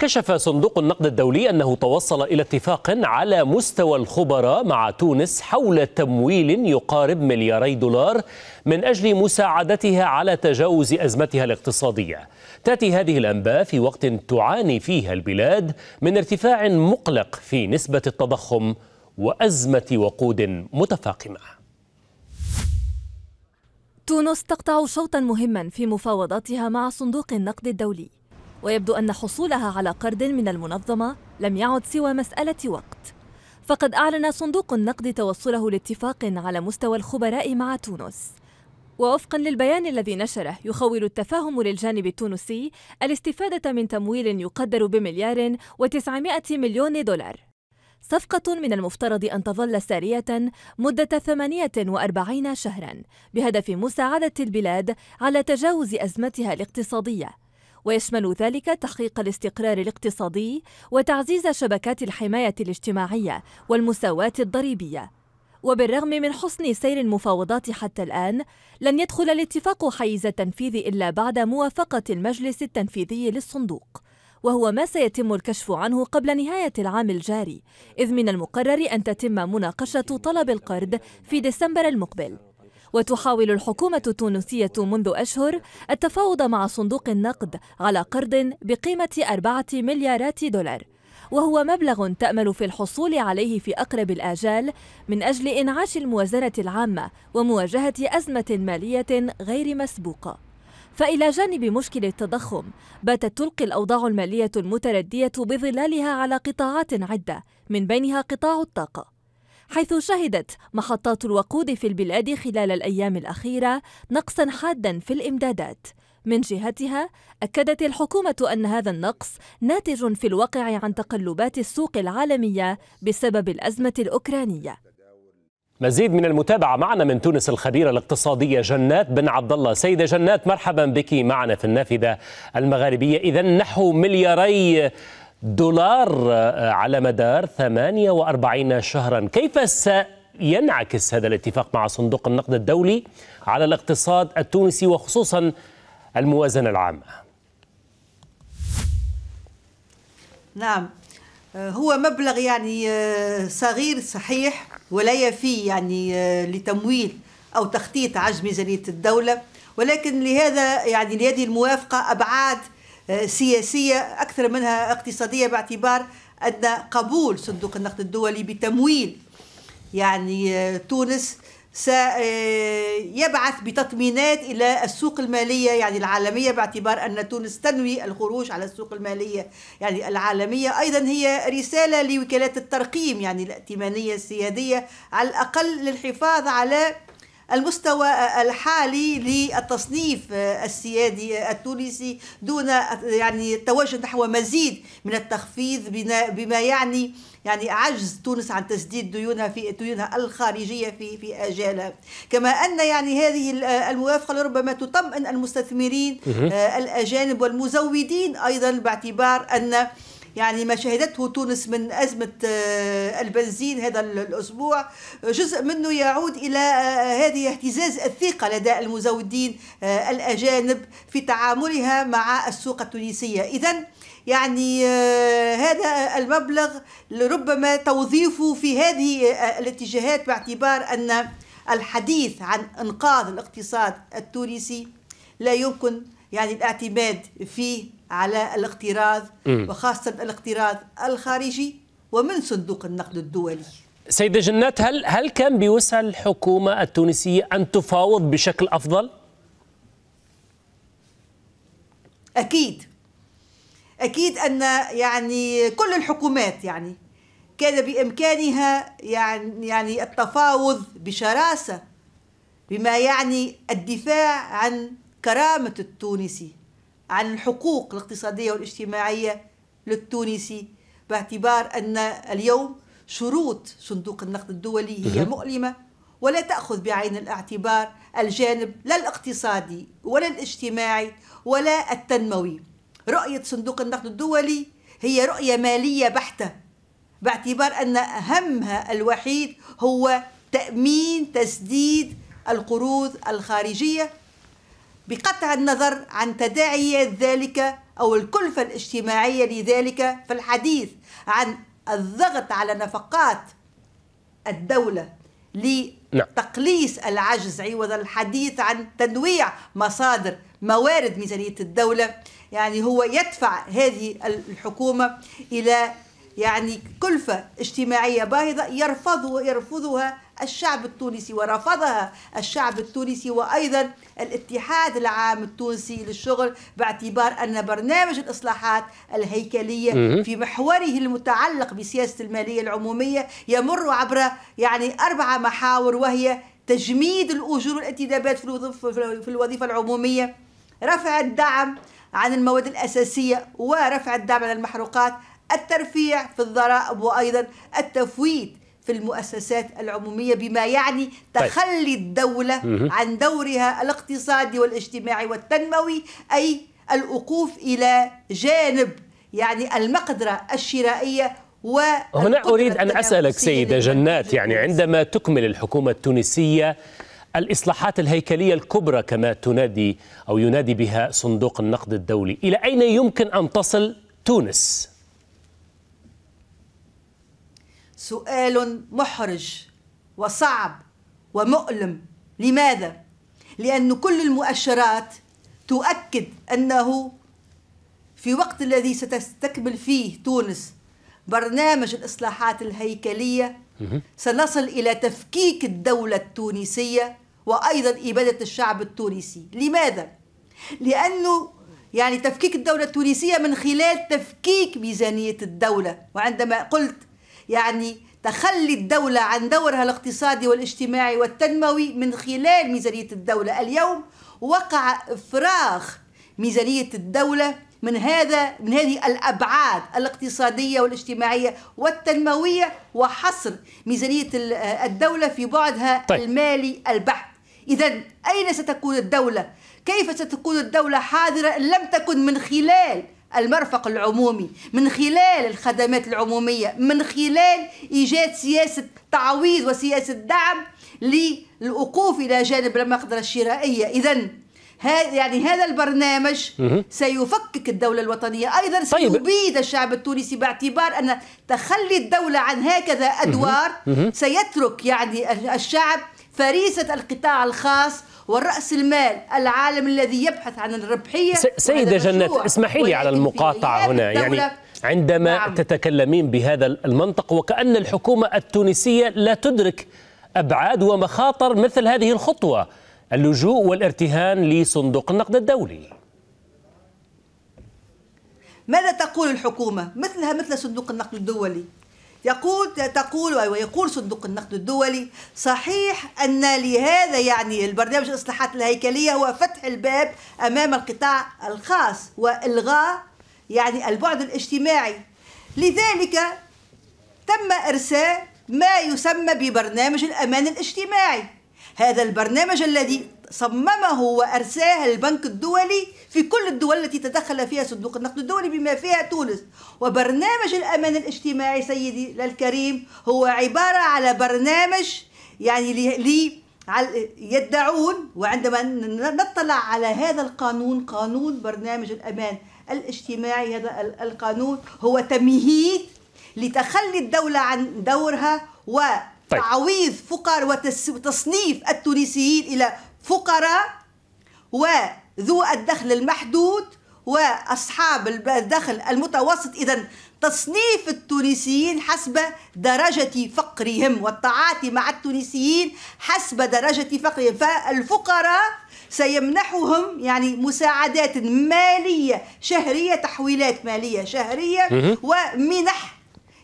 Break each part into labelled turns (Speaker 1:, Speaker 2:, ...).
Speaker 1: كشف صندوق النقد الدولي أنه توصل إلى اتفاق على مستوى الخبراء مع تونس حول تمويل يقارب ملياري دولار من أجل مساعدتها على تجاوز أزمتها الاقتصادية تأتي هذه الأنباء في وقت تعاني فيها البلاد من ارتفاع مقلق في نسبة التضخم وأزمة وقود متفاقمة
Speaker 2: تونس تقطع شوطا مهما في مفاوضاتها مع صندوق النقد الدولي ويبدو أن حصولها على قرض من المنظمة لم يعد سوى مسألة وقت فقد أعلن صندوق النقد توصله لاتفاق على مستوى الخبراء مع تونس ووفقا للبيان الذي نشره يخول التفاهم للجانب التونسي الاستفادة من تمويل يقدر بمليار وتسعمائة مليون دولار صفقة من المفترض أن تظل سارية مدة 48 شهرا بهدف مساعدة البلاد على تجاوز أزمتها الاقتصادية ويشمل ذلك تحقيق الاستقرار الاقتصادي وتعزيز شبكات الحماية الاجتماعية والمساواة الضريبية وبالرغم من حسن سير المفاوضات حتى الآن لن يدخل الاتفاق حيز التنفيذ إلا بعد موافقة المجلس التنفيذي للصندوق وهو ما سيتم الكشف عنه قبل نهاية العام الجاري إذ من المقرر أن تتم مناقشة طلب القرض في ديسمبر المقبل وتحاول الحكومة التونسية منذ أشهر التفاوض مع صندوق النقد على قرض بقيمة أربعة مليارات دولار وهو مبلغ تأمل في الحصول عليه في أقرب الآجال من أجل إنعاش الموازنة العامة ومواجهة أزمة مالية غير مسبوقة فإلى جانب مشكل التضخم باتت تلقي الأوضاع المالية المتردية بظلالها على قطاعات عدة من بينها قطاع الطاقة حيث شهدت محطات الوقود في البلاد خلال الأيام الأخيرة نقصا حادا في الإمدادات من جهتها أكدت الحكومة أن هذا النقص ناتج في الواقع عن تقلبات السوق العالمية بسبب الأزمة الأوكرانية
Speaker 1: مزيد من المتابعة معنا من تونس الخبيرة الاقتصادية جنات بن عبد الله سيدة جنات مرحبا بك معنا في النافذة المغاربية إذا نحو ملياري دولار آه، على مدار 48 شهرا كيف سينعكس هذا الاتفاق مع صندوق النقد الدولي على الاقتصاد التونسي وخصوصا الموازنة العامة
Speaker 3: نعم آه، هو مبلغ يعني آه، صغير صحيح ولا يفي يعني لتمويل أو تخطيط عجز ميزانية الدولة ولكن لهذا يعني لهذه الموافقة أبعاد سياسية أكثر منها اقتصادية باعتبار أن قبول صندوق النقد الدولي بتمويل يعني آه، تونس سيبعث آه، بتطمينات الى السوق الماليه يعني العالميه باعتبار ان تونس تنوي الخروج على السوق الماليه يعني العالميه ايضا هي رساله لوكالات الترقيم يعني الائتمانيه السياديه على الاقل للحفاظ على المستوى الحالي للتصنيف السيادي التونسي دون يعني التوجه نحو مزيد من التخفيض بما يعني يعني عجز تونس عن تسديد ديونها في ديونها الخارجيه في في اجالها كما ان يعني هذه الموافقه ربما تطمئن المستثمرين آه، الاجانب والمزودين ايضا باعتبار ان يعني ما شهدته تونس من أزمة آه، البنزين هذا الأسبوع جزء منه يعود إلى آه، هذه اهتزاز الثقة لدى المزودين آه، الأجانب في تعاملها مع السوق التونسية إذا يعني هذا المبلغ ربما توظيفه في هذه الاتجاهات باعتبار أن الحديث عن انقاذ الاقتصاد التونسي لا يمكن يعني الاعتماد فيه على الاقتراض وخاصة الاقتراض الخارجي ومن صندوق النقد الدولي
Speaker 1: سيدة جنات هل هل كان بوسع الحكومة التونسية أن تفاوض بشكل أفضل؟
Speaker 3: أكيد أكيد أن يعني كل الحكومات يعني كان بإمكانها يعني يعني التفاوض بشراسة بما يعني الدفاع عن كرامة التونسي عن الحقوق الاقتصادية والاجتماعية للتونسي باعتبار أن اليوم شروط صندوق النقد الدولي هي مؤلمة ولا تأخذ بعين الاعتبار الجانب لا الاقتصادي ولا الاجتماعي ولا التنموي رؤية صندوق النقد الدولي هي رؤية مالية بحتة باعتبار أن أهمها الوحيد هو تأمين تسديد القروض الخارجية بقطع النظر عن تداعيات ذلك أو الكلفة الاجتماعية لذلك في الحديث عن الضغط على نفقات الدولة نعم. لتقليص العجز عوض الحديث عن تنويع مصادر موارد ميزانية الدولة يعني هو يدفع هذه الحكومة إلى يعني كلفة اجتماعية باهظة يرفض يرفضها الشعب التونسي ورفضها الشعب التونسي وأيضا الاتحاد العام التونسي للشغل باعتبار أن برنامج الإصلاحات الهيكلية في محوره المتعلق بسياسة المالية العمومية يمر عبر يعني أربع محاور وهي تجميد الأجور والانتدابات في الوظيفة العمومية رفع الدعم عن المواد الأساسية ورفع الدعم عن المحروقات الترفيع في الضرائب وأيضا التفويت في المؤسسات العمومية بما يعني طيب. تخلي الدولة عن دورها الاقتصادي والاجتماعي والتنموي أي الوقوف إلى جانب يعني المقدرة الشرائية و
Speaker 1: هنا أريد أن أسألك سيدة جنات يعني عندما تكمل الحكومة التونسية الإصلاحات الهيكلية الكبرى كما تنادي أو ينادي بها صندوق النقد الدولي إلى أين يمكن أن تصل تونس؟
Speaker 3: سؤال محرج وصعب ومؤلم لماذا لان كل المؤشرات تؤكد انه في وقت الذي ستستكمل فيه تونس برنامج الاصلاحات الهيكليه سنصل الى تفكيك الدوله التونسيه وايضا اباده الشعب التونسي لماذا لانه يعني تفكيك الدولة التونسية من خلال تفكيك ميزانية الدولة وعندما قلت يعني تخلي الدولة عن دورها الاقتصادي والاجتماعي والتنموي من خلال ميزانية الدولة اليوم وقع إفراغ ميزانية الدولة من هذا من هذه الأبعاد الاقتصادية والاجتماعية والتنموية وحصر ميزانية الدولة في بعدها طيب. المالي البحت إذا أين ستكون الدولة؟ كيف ستكون الدولة حاضرة لم تكن من خلال المرفق العمومي من خلال الخدمات العمومية من خلال إيجاد سياسة تعويض وسياسة دعم للوقوف إلى جانب المقدرة الشرائية إذا هذا يعني هذا البرنامج سيفكك الدولة الوطنية أيضا طيب. سيبيد الشعب التونسي باعتبار أن تخلي الدولة عن هكذا أدوار سيترك يعني الشعب فريسة القطاع الخاص والرأس المال العالم الذي يبحث عن الربحية سيدة جنات اسمحي لي
Speaker 1: على المقاطعة هنا يعني عندما نعم. تتكلمين بهذا المنطق وكأن الحكومة التونسية لا تدرك أبعاد ومخاطر مثل هذه الخطوة اللجوء والارتهان لصندوق النقد الدولي
Speaker 3: ماذا تقول الحكومة مثلها مثل صندوق النقد الدولي يقول تقول ويقول صندوق النقد الدولي صحيح أن لهذا يعني البرنامج الإصلاحات الهيكلية هو فتح الباب أمام القطاع الخاص وإلغاء يعني البعد الاجتماعي لذلك تم إرساء ما يسمى ببرنامج الأمان الاجتماعي هذا البرنامج الذي صممه وأرساه البنك الدولي في كل الدول التي تدخل فيها صندوق النقد الدولي بما فيها تونس وبرنامج الأمان الاجتماعي سيدي الكريم هو عبارة على برنامج يعني لي يدعون وعندما نطلع على هذا القانون قانون برنامج الأمان الاجتماعي هذا القانون هو تمهيد لتخلي الدولة عن دورها و طيب. تعويض فقر وتصنيف التونسيين الى فقراء وذو الدخل المحدود واصحاب الدخل المتوسط اذا تصنيف التونسيين حسب درجة فقرهم والتعاطي مع التونسيين حسب درجة فقرهم فالفقراء سيمنحهم يعني مساعدات مالية شهرية تحويلات مالية شهرية ومنح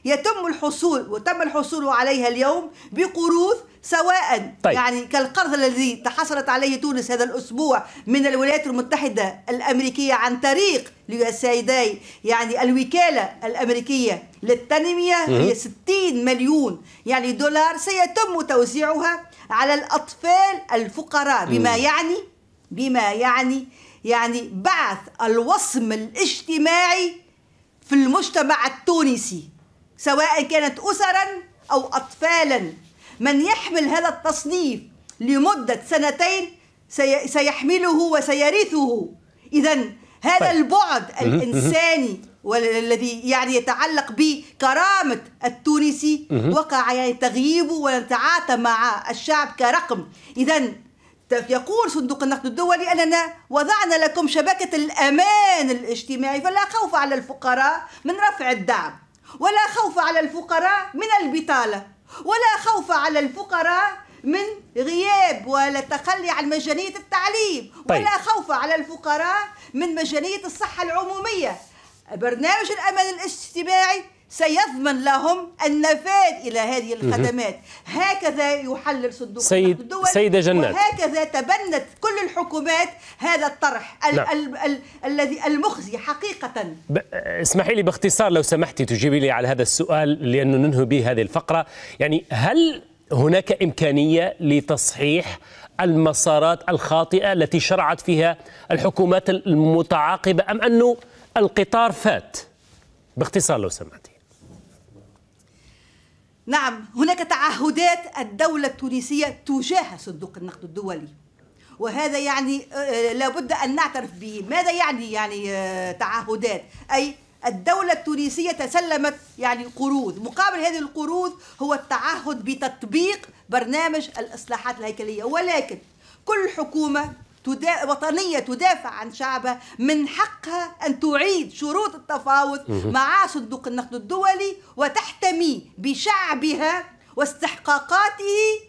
Speaker 3: يتم الحصول وتم الحصول عليها اليوم بقروض سواء طيب. يعني كالقرض الذي تحصلت عليه تونس هذا الأسبوع من الولايات المتحدة الأمريكية عن طريق ليسايداي يعني الوكالة الأمريكية للتنمية هي 60 مليون يعني دولار سيتم توزيعها على الأطفال الفقراء بما يعني بما يعني يعني بعث الوصم الاجتماعي في المجتمع التونسي سواء كانت أسرا أو أطفالا من يحمل هذا التصنيف لمدة سنتين سي... سيحمله وسيرثه إذا هذا طيب. البعد الإنساني والذي يعني يتعلق بكرامة التونسي وقع يعني تغييبه ونتعاطى مع الشعب كرقم إذا يقول صندوق النقد الدولي أننا وضعنا لكم شبكة الأمان الاجتماعي فلا خوف على الفقراء من رفع الدعم ولا خوف على الفقراء من البطالة ولا خوف على الفقراء من غياب ولا تخلي عن مجانية التعليم طيب. ولا خوف على الفقراء من مجانية الصحة العمومية برنامج الأمن الاجتماعي سيضمن لهم النفاذ إلى هذه الخدمات هكذا يحلل صندوق سيد الدول سيدة جنات وهكذا تبنت كل الحكومات هذا الطرح نعم. الذي نعم. المخزي حقيقة
Speaker 1: اسمحي لي باختصار لو سمحتي تجيبي لي على هذا السؤال لأنه ننهي به هذه الفقرة يعني هل هناك إمكانية لتصحيح المسارات الخاطئة التي شرعت فيها الحكومات المتعاقبة أم أنه القطار فات باختصار لو سمحت
Speaker 3: نعم هناك تعهدات الدولة التونسية تجاه صندوق النقد الدولي وهذا يعني آه، لابد أن نعترف به ماذا يعني يعني آه، تعهدات أي الدولة التونسية تسلمت يعني قروض مقابل هذه القروض هو التعهد بتطبيق برنامج الإصلاحات الهيكلية ولكن كل حكومة تدا... وطنية تدافع عن شعبها من حقها أن تعيد شروط التفاوض مع صندوق النقد الدولي وتحتمي بشعبها واستحقاقاته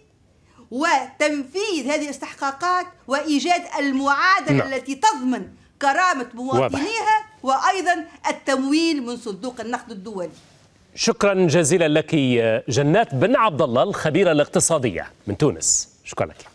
Speaker 3: وتنفيذ هذه الاستحقاقات وإيجاد المعادلة لا. نعم. التي تضمن كرامة مواطنيها وأيضا التمويل من صندوق النقد الدولي
Speaker 1: شكرا جزيلا لك جنات بن عبد الله الخبيره الاقتصاديه من تونس شكرا لك